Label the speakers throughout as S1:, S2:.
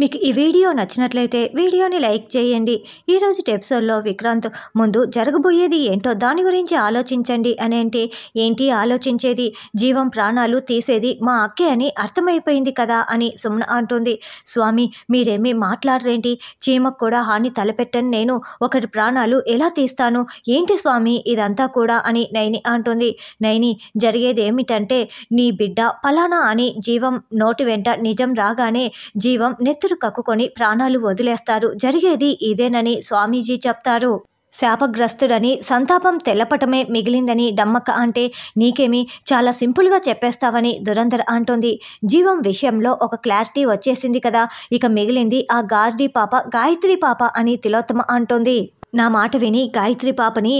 S1: మీకు ఈ వీడియో నచ్చినట్లయితే వీడియోని లైక్ చేయండి ఈరోజు ఎపిసోడ్లో విక్రాంత్ ముందు జరగబోయేది ఏంటో దాని గురించి ఆలోచించండి అనేంటి ఏంటి ఆలోచించేది జీవం ప్రాణాలు తీసేది మా అక్కే అని అర్థమైపోయింది కదా అని సుమ్న అంటుంది స్వామి మీరేమీ మాట్లాడరేంటి చీమకు కూడా హాని తలపెట్టని నేను ఒకటి ప్రాణాలు ఎలా తీస్తాను ఏంటి స్వామి ఇదంతా కూడా అని నైని అంటుంది నైని జరిగేది ఏమిటంటే నీ బిడ్డ ఫలానా అని జీవం నోటి వెంట నిజం రాగానే జీవం నెత్తి చేతులు కక్కుకొని ప్రాణాలు వదిలేస్తారు జరిగేది ఇదేనని స్వామీజీ చెప్తారు శాపగ్రస్తుడని సంతాపం తెల్లపటమే మిగిలిందని డమ్మక్క అంటే నీకేమి చాలా సింపుల్గా చెప్పేస్తావని దురంధర్ అంటుంది జీవం విషయంలో ఒక క్లారిటీ వచ్చేసింది కదా ఇక మిగిలింది ఆ గార్డీ పాప గాయత్రి పాప అని తిలోత్తమ అంటుంది నా మాట విని గాయత్రి పాపని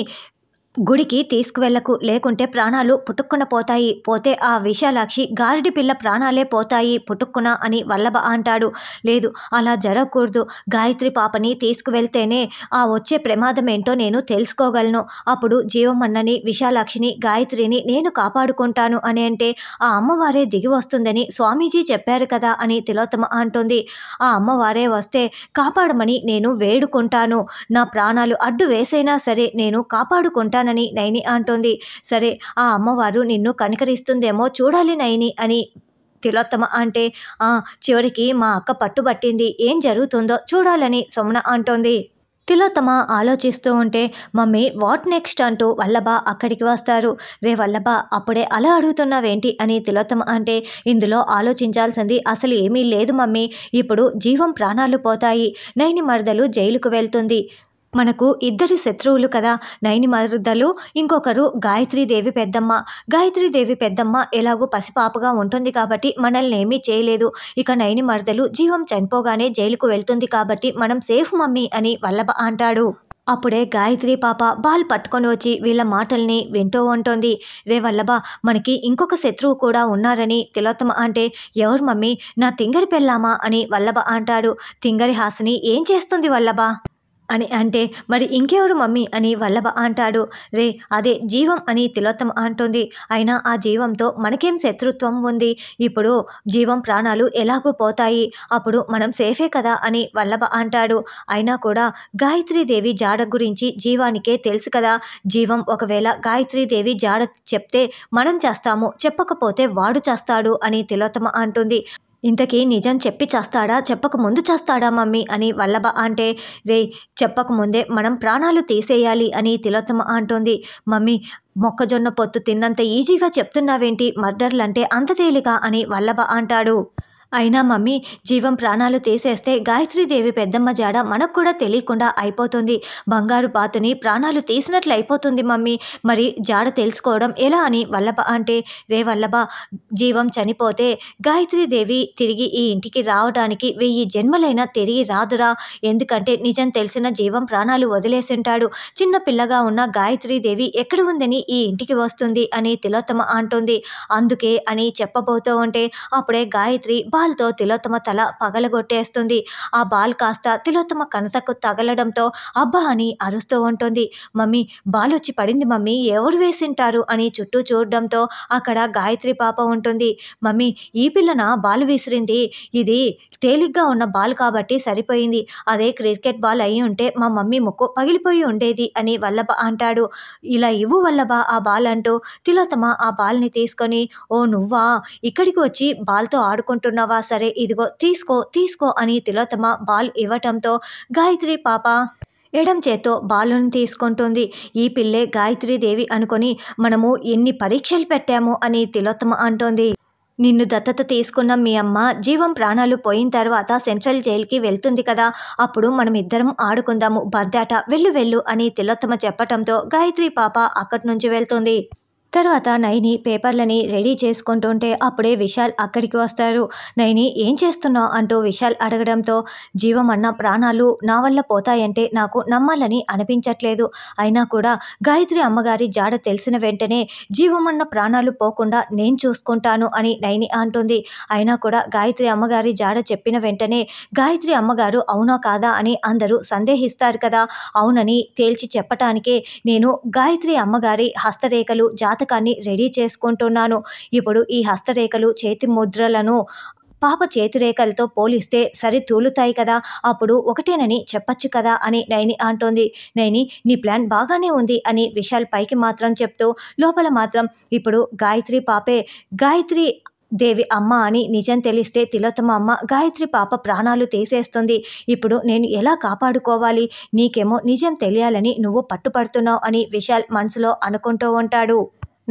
S1: గుడికి తీసుకువెళ్లకు లేకుంటే ప్రాణాలు పుట్టుక్కున పోతాయి పోతే ఆ విశాలాక్షి గారిడి పిల్ల ప్రాణాలే పోతాయి పుట్టుక్కున అని వల్లభ అంటాడు లేదు అలా జరగకూడదు గాయత్రి పాపని తీసుకువెళ్తేనే ఆ వచ్చే ప్రమాదం ఏంటో నేను తెలుసుకోగలను అప్పుడు జీవమన్నని విశాలాక్షిని గాయత్రిని నేను కాపాడుకుంటాను అని అంటే ఆ అమ్మవారే దిగి వస్తుందని స్వామీజీ చెప్పారు కదా అని తిలోత్తమ అంటుంది ఆ అమ్మవారే వస్తే కాపాడమని నేను వేడుకుంటాను నా ప్రాణాలు అడ్డు వేసైనా సరే నేను కాపాడుకుంటాను చేస్తానని నైని అంటోంది సరే ఆ అమ్మవారు నిన్ను కనికరిస్తుందేమో చూడాలి నైని అని తిలోత్తమ అంటే ఆ చివరికి మా అక్క పట్టుబట్టింది ఏం జరుగుతుందో చూడాలని సుమన అంటోంది తిలోత్తమ ఆలోచిస్తూ ఉంటే మమ్మీ వాట్ నెక్స్ట్ అంటూ వల్లభ అక్కడికి వస్తారు రే వల్లభ అప్పుడే అలా అడుగుతున్నావేంటి అని తిలోత్తమ అంటే ఇందులో ఆలోచించాల్సింది అసలు ఏమీ లేదు మమ్మీ ఇప్పుడు జీవం ప్రాణాలు పోతాయి నైని మరదలు జైలుకు వెళ్తుంది మనకు ఇద్దరి శత్రువులు కదా నైని మరుద్దలు ఇంకొకరు గాయత్రీదేవి పెద్దమ్మ గాయత్రీదేవి పెద్దమ్మ ఎలాగో పసిపాపగా ఉంటుంది కాబట్టి మనల్ని ఏమీ చేయలేదు ఇక నైని మరుదలు జీవం చనిపోగానే జైలుకు వెళ్తుంది కాబట్టి మనం సేఫ్ మమ్మీ అని వల్లభ అంటాడు అప్పుడే గాయత్రి పాప బాల్ పట్టుకొని వచ్చి వీళ్ళ మాటల్ని వింటూ ఉంటుంది రే వల్లభ మనకి ఇంకొక శత్రువు కూడా ఉన్నారని తిలోత్తమ అంటే ఎవరు మమ్మీ నా తింగరి పెళ్ళామా అని వల్లభ అంటాడు తింగరి హాసిని ఏం చేస్తుంది వల్లభ అని అంటే మరి ఇంకెవరు మమ్మీ అని వల్లభ అంటాడు రే అదే జీవం అని తిలోత్తమ అంటుంది అయినా ఆ జీవంతో మనకేం శత్రుత్వం ఉంది ఇప్పుడు జీవం ప్రాణాలు ఎలాగూ పోతాయి అప్పుడు మనం సేఫే కదా అని వల్లభ అంటాడు అయినా కూడా గాయత్రీదేవి జాడ గురించి జీవానికే తెలుసు కదా జీవం ఒకవేళ గాయత్రీదేవి జాడ చెప్తే మనం చేస్తాము చెప్పకపోతే వాడు చేస్తాడు అని తిలోత్తమ అంటుంది ఇంతకీ నిజం చెప్పి చేస్తాడా చెప్పక ముందు చేస్తాడా మమ్మీ అని వల్లభ అంటే రే చెప్పక ముందే మనం ప్రాణాలు తీసేయాలి అని తిలోత్తమ అంటుంది మమ్మీ మొక్కజొన్న పొత్తు తిన్నంత ఈజీగా చెప్తున్నావేంటి మర్డర్లంటే అంత తేలిక అని వల్లభ అంటాడు అయినా మమ్మీ జీవం ప్రాణాలు తీసేస్తే గాయత్రీదేవి పెద్దమ్మ జాడ మనకు కూడా తెలియకుండా అయిపోతుంది బంగారు పాతుని ప్రాణాలు తీసినట్లు అయిపోతుంది మమ్మీ మరి జాడ తెలుసుకోవడం ఎలా అని వల్లభ అంటే రే వల్లభ జీవం చనిపోతే గాయత్రీదేవి తిరిగి ఈ ఇంటికి రావడానికి వెయ్యి జన్మలైనా తిరిగి రాదురా ఎందుకంటే నిజం తెలిసిన జీవం ప్రాణాలు వదిలేసింటాడు చిన్న పిల్లగా ఉన్న గాయత్రీదేవి ఎక్కడ ఉందని ఈ ఇంటికి వస్తుంది అని తిలోత్తమ అంటుంది అందుకే అని చెప్పబోతూ ఉంటే అప్పుడే గాయత్రి బాల్తో తిలోత్తమ తల పగలగొట్టేస్తుంది ఆ బాల్ కాస్త తిలోత్తమ కనసకు తగలడంతో అబ్బా అని అరుస్తూ ఉంటుంది మమ్మీ బాల్ వచ్చి పడింది మమ్మీ ఎవరు వేసింటారు అని చుట్టూ చూడడంతో అక్కడ గాయత్రి పాప ఉంటుంది మమ్మీ ఈ పిల్లన బాల్ విసిరింది ఇది తేలిగ్గా ఉన్న బాల్ కాబట్టి సరిపోయింది అదే క్రికెట్ బాల్ అయి ఉంటే మా మమ్మీ ముక్కు పగిలిపోయి ఉండేది అని వల్లభ అంటాడు ఇలా ఇవ్వు వల్లభ ఆ బాల్ అంటూ తిలోత్తమ ఆ బాల్ని తీసుకొని ఓ నువ్వా ఇక్కడికి వచ్చి బాల్తో ఆడుకుంటున్నావు బావా సరే ఇదిగో తీసుకో తీసుకో అని తిలోత్తమ బాల్ ఇవ్వటంతో గాయత్రి పాప ఎడం చేత్తో బాలుని తీసుకుంటుంది ఈ పిల్లే గాయత్రీదేవి అనుకొని మనము ఎన్ని పరీక్షలు పెట్టాము అని తిలోత్తమ అంటోంది నిన్ను దత్తత తీసుకున్న మీ అమ్మ జీవం ప్రాణాలు పోయిన తర్వాత సెంట్రల్ జైలుకి వెళ్తుంది కదా అప్పుడు మనం ఇద్దరం ఆడుకుందాము బద్దాట వెళ్ళు వెళ్ళు అని తిలోత్తమ చెప్పటంతో గాయత్రి పాప అక్కడి నుంచి వెళ్తుంది తర్వాత నైని పేపర్లని రెడీ చేసుకుంటుంటే అప్పుడే విశాల్ అక్కడికి వస్తారు నైని ఏం చేస్తున్నావు అంటూ విశాల్ అడగడంతో జీవమన్న ప్రాణాలు నా వల్ల పోతాయంటే నాకు నమ్మాలని అనిపించట్లేదు అయినా కూడా గాయత్రి అమ్మగారి జాడ తెలిసిన వెంటనే జీవమన్న ప్రాణాలు పోకుండా నేను చూసుకుంటాను అని నైని అంటుంది అయినా కూడా గాయత్రి అమ్మగారి జాడ చెప్పిన వెంటనే గాయత్రి అమ్మగారు అవునా కాదా అని అందరూ సందేహిస్తారు కదా అవునని తేల్చి చెప్పటానికే నేను గాయత్రి అమ్మగారి హస్తరేఖలు జాత పుస్తకాన్ని రెడీ చేసుకుంటున్నాను ఇప్పుడు ఈ హస్తరేఖలు చేతి ముద్రలను పాప చేతిరేఖలతో పోలిస్తే సరి తూలుతాయి కదా అప్పుడు ఒకటేనని చెప్పచ్చు కదా అని నైని అంటోంది నైని నీ ప్లాన్ బాగానే ఉంది అని విశాల్ పైకి మాత్రం చెప్తూ లోపల మాత్రం ఇప్పుడు గాయత్రి పాపే గాయత్రి దేవి అమ్మ అని నిజం తెలిస్తే తిలోత్తమ అమ్మ గాయత్రి పాప ప్రాణాలు తీసేస్తుంది ఇప్పుడు నేను ఎలా కాపాడుకోవాలి నీకేమో నిజం తెలియాలని నువ్వు పట్టుపడుతున్నావు అని విశాల్ మనసులో అనుకుంటూ ఉంటాడు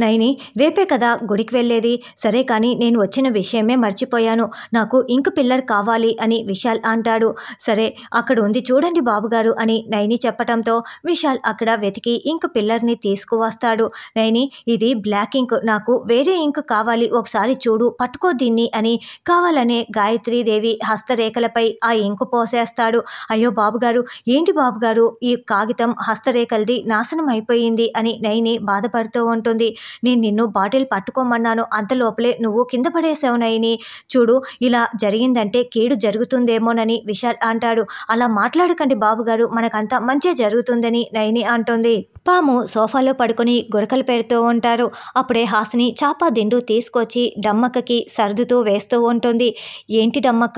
S1: నైని రేపే కదా గుడికి వెళ్ళేది సరే కానీ నేను వచ్చిన విషయమే మర్చిపోయాను నాకు ఇంక పిల్లర్ కావాలి అని విశాల్ అంటాడు సరే అక్కడ ఉంది చూడండి బాబుగారు అని నైని చెప్పటంతో విశాల్ అక్కడ వెతికి ఇంక పిల్లర్ని తీసుకువస్తాడు నైని ఇది బ్లాక్ ఇంక్ నాకు వేరే ఇంక్ కావాలి ఒకసారి చూడు పట్టుకో దీన్ని అని కావాలనే గాయత్రీదేవి హస్తరేఖలపై ఆ ఇంకు పోసేస్తాడు అయ్యో బాబుగారు ఏంటి బాబుగారు ఈ కాగితం హస్తరేఖలది నాశనం అయిపోయింది అని నైని బాధపడుతూ ఉంటుంది నేను నిన్ను బాటిల్ పట్టుకోమన్నాను అంత లోపలే నువ్వు కింద పడేసావు చూడు ఇలా జరిగిందంటే కీడు జరుగుతుందేమోనని విశాల్ అంటాడు అలా మాట్లాడకండి బాబుగారు మనకంతా మంచి జరుగుతుందని నయని అంటుంది పాము సోఫాలో పడుకొని గురకలు పెడుతూ ఉంటారు అప్పుడే హాసిని చాప దిండు తీసుకొచ్చి డమ్మక్కకి సర్దుతూ వేస్తూ ఉంటుంది ఏంటి డమ్మక్క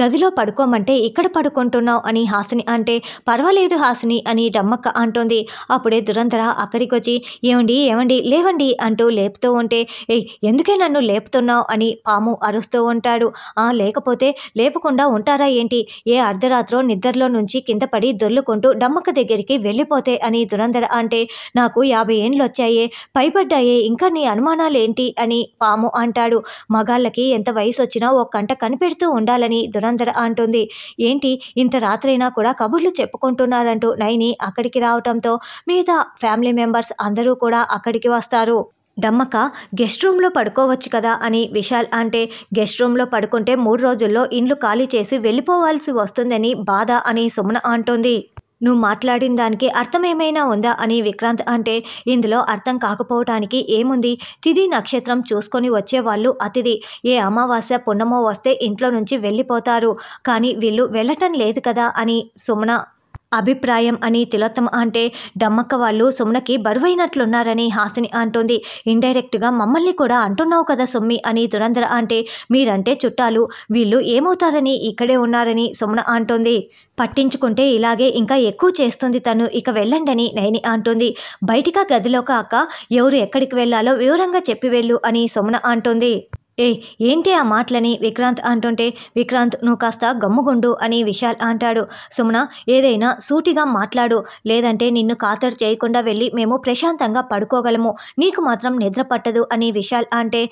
S1: గదిలో పడుకోమంటే ఇక్కడ పడుకుంటున్నావు అని హాసిని అంటే పర్వాలేదు హాసిని అని డమ్మక్క అంటుంది అప్పుడే దురంధర అక్కడికి వచ్చి ఏమండి ఏమండి లేవండి అంటూ లేపుతూ ఉంటే ఏ ఎందుకే నన్ను లేపుతున్నావు అని పాము అరుస్తూ ఉంటాడు ఆ లేకపోతే లేపకుండా ఉంటారా ఏంటి ఏ అర్ధరాత్రో నిద్రలో నుంచి కింద పడి దొర్లుకుంటూ డమ్మక్క దగ్గరికి వెళ్ళిపోతే అని దురంధర అంటే నాకు యాభై ఏండ్లు వచ్చాయే పైబడ్డాయే ఇంకా నీ అనుమానాలేంటి అని పాము అంటాడు మగాళ్ళకి ఎంత వయసు వచ్చినా ఒక కంట కనిపెడుతూ ఉండాలని దురంధర ధనంజర అంటుంది ఏంటి ఇంత రాత్రైనా కూడా కబుర్లు చెప్పుకుంటున్నారంటూ నైని అక్కడికి రావటంతో మిగతా ఫ్యామిలీ మెంబర్స్ అందరూ కూడా అక్కడికి వస్తారు డమ్మక్క గెస్ట్ రూమ్లో పడుకోవచ్చు కదా అని విశాల్ అంటే గెస్ట్ రూమ్లో పడుకుంటే మూడు రోజుల్లో ఇండ్లు ఖాళీ చేసి వెళ్ళిపోవాల్సి వస్తుందని బాధ అని సుమన అంటోంది నువ్వు మాట్లాడిన దానికి అర్థం ఏమైనా ఉందా అని విక్రాంత్ అంటే ఇందులో అర్థం కాకపోవటానికి ఏముంది తిది నక్షత్రం చూసుకొని వచ్చేవాళ్ళు అతిథి ఏ అమావాస్య పున్నమో వస్తే ఇంట్లో నుంచి వెళ్ళిపోతారు కానీ వీళ్ళు వెళ్ళటం లేదు కదా అని సుమన అభిప్రాయం అని తిలోత్తమ అంటే డమ్మక్క వాళ్ళు సుమ్నకి బరువైనట్లున్నారని హాసిని అంటుంది ఇండైరెక్ట్గా మమ్మల్ని కూడా అంటున్నావు కదా సుమ్మి అని దురంధర అంటే మీరంటే చుట్టాలు వీళ్ళు ఏమవుతారని ఇక్కడే ఉన్నారని సుమ్న అంటుంది పట్టించుకుంటే ఇలాగే ఇంకా ఎక్కువ చేస్తుంది తను ఇక వెళ్ళండని నయని అంటుంది బయటిగా గదిలో అక్క ఎవరు ఎక్కడికి వెళ్ళాలో వివరంగా చెప్పి వెళ్ళు అని సుమ్న అంటుంది ఏ ఏంటి ఆ మాటలని విక్రాంత్ అంటుంటే విక్రాంత్ నువ్వు కాస్త గమ్ముగుండు అని విశాల్ అంటాడు సుమన ఏదైనా సూటిగా మాట్లాడు లేదంటే నిన్ను ఖాతర్ చేయకుండా వెళ్ళి మేము ప్రశాంతంగా పడుకోగలము నీకు మాత్రం నిద్ర పట్టదు అని విశాల్ అంటే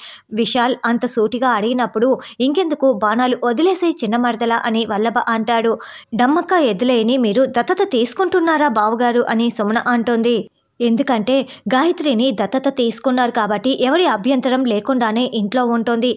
S1: విశాల్ అంత సూటిగా అడిగినప్పుడు ఇంకెందుకు బాణాలు వదిలేసే చిన్న మరదల అని వల్లభ అంటాడు డమ్మక్క ఎదులేని మీరు దత్తత తీసుకుంటున్నారా బావగారు అని సుమన అంటోంది ఎందుకంటే గాయత్రిని దత్తత తీసుకున్నారు కాబట్టి ఎవరి అభ్యంతరం లేకుండానే ఇంట్లో ఉంటుంది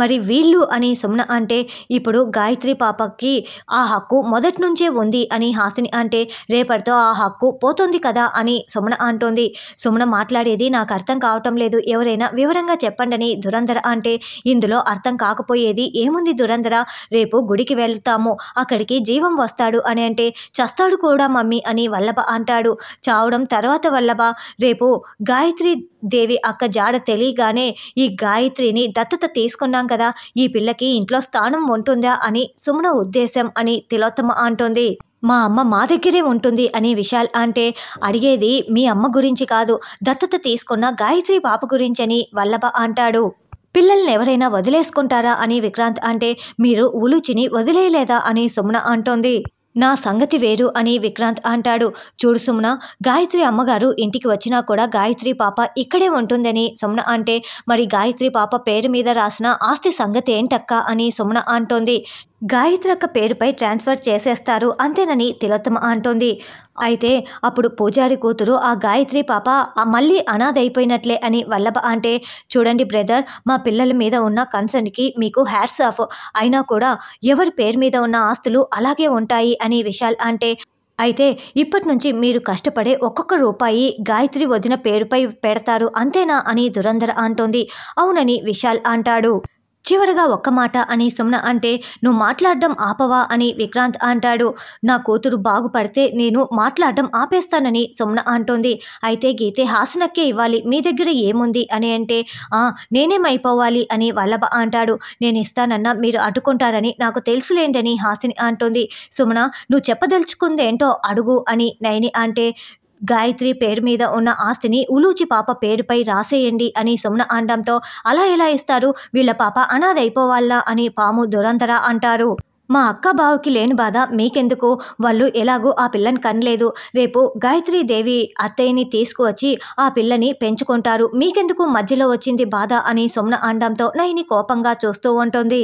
S1: మరి వీళ్ళు అని సుమన అంటే ఇప్పుడు గాయత్రి పాపకి ఆ హక్కు మొదటి నుంచే ఉంది అని హాసిని అంటే రేపటితో ఆ హక్కు పోతుంది కదా అని సుమన అంటోంది సుమన మాట్లాడేది నాకు అర్థం కావటం లేదు ఎవరైనా వివరంగా చెప్పండని దురంధర అంటే ఇందులో అర్థం కాకపోయేది ఏముంది దురంధర రేపు గుడికి వెళ్తాము అక్కడికి జీవం వస్తాడు అని అంటే చస్తాడు కూడా మమ్మీ అని వల్లభ అంటాడు చావడం తర్వాత వల్లభ రేపు గాయత్రి దేవి అక్క జాడ తెలియగానే ఈ గాయత్రిని దత్తత తీసుకున్నాం చెప్పాం కదా ఈ పిల్లకి ఇంట్లో స్థానం ఉంటుందా అని సుమన ఉద్దేశం అని తిలోత్తమ అంటుంది మా అమ్మ మా దగ్గరే ఉంటుంది అని విశాల్ అంటే అడిగేది మీ అమ్మ గురించి కాదు దత్తత తీసుకున్న గాయత్రి పాప గురించని వల్లభ అంటాడు పిల్లల్ని ఎవరైనా వదిలేసుకుంటారా అని విక్రాంత్ అంటే మీరు ఉలుచిని వదిలేయలేదా అని సుమన అంటోంది నా సంగతి వేరు అని విక్రాంత్ అంటాడు చూడు సుమన గాయత్రి అమ్మగారు ఇంటికి వచ్చినా కూడా గాయత్రి పాప ఇక్కడే ఉంటుందని సుమన అంటే మరి గాయత్రి పాప పేరు మీద రాసిన ఆస్తి సంగతి ఏంటక్క అని సుమన అంటోంది గాయత్రి యొక్క పేరుపై ట్రాన్స్ఫర్ చేసేస్తారు అంతేనని తిలోత్తమ అంటోంది అయితే అప్పుడు పూజారి కూతురు ఆ గాయత్రి పాప మళ్ళీ అనాథ అయిపోయినట్లే అని వల్లభ అంటే చూడండి బ్రదర్ మా పిల్లల మీద ఉన్న కన్సర్న్కి మీకు హ్యాట్స్ ఆఫ్ అయినా కూడా ఎవరి పేరు మీద ఉన్న ఆస్తులు అలాగే ఉంటాయి అని విశాల్ అంటే అయితే ఇప్పటి నుంచి మీరు కష్టపడే ఒక్కొక్క రూపాయి గాయత్రి వదిన పేరుపై పెడతారు అంతేనా అని దురంధర అంటోంది అవునని విశాల్ అంటాడు చివరగా ఒక్క మాట అని సుమ్న అంటే నువ్వు మాట్లాడడం ఆపవా అని విక్రాంత్ అంటాడు నా కూతురు బాగుపడితే నేను మాట్లాడడం ఆపేస్తానని సుమ్న అంటోంది అయితే గీతే హాసనక్కే ఇవ్వాలి మీ దగ్గర ఏముంది అని అంటే నేనేమైపోవాలి అని వల్లభ అంటాడు నేను ఇస్తానన్నా మీరు అడ్డుకుంటారని నాకు తెలుసులేంటని హాసిని అంటోంది సుమన నువ్వు చెప్పదలుచుకుందేంటో అడుగు అని నయని అంటే గాయత్రి పేరు మీద ఉన్న ఆస్తిని ఉలూచి పాప పేరుపై రాసేయండి అని సుమన అనడంతో అలా ఎలా ఇస్తారు వీళ్ళ పాప అనాథ అయిపోవాలా అని పాము దురంతర అంటారు మా అక్క బావుకి లేని బాధ మీకెందుకు వాళ్ళు ఎలాగూ ఆ పిల్లని కనలేదు రేపు దేవి అత్తయ్యని తీసుకువచ్చి ఆ పిల్లని పెంచుకుంటారు మీకెందుకు మధ్యలో వచ్చింది బాధ అని సుమన అనడంతో నయని కోపంగా చూస్తూ ఉంటుంది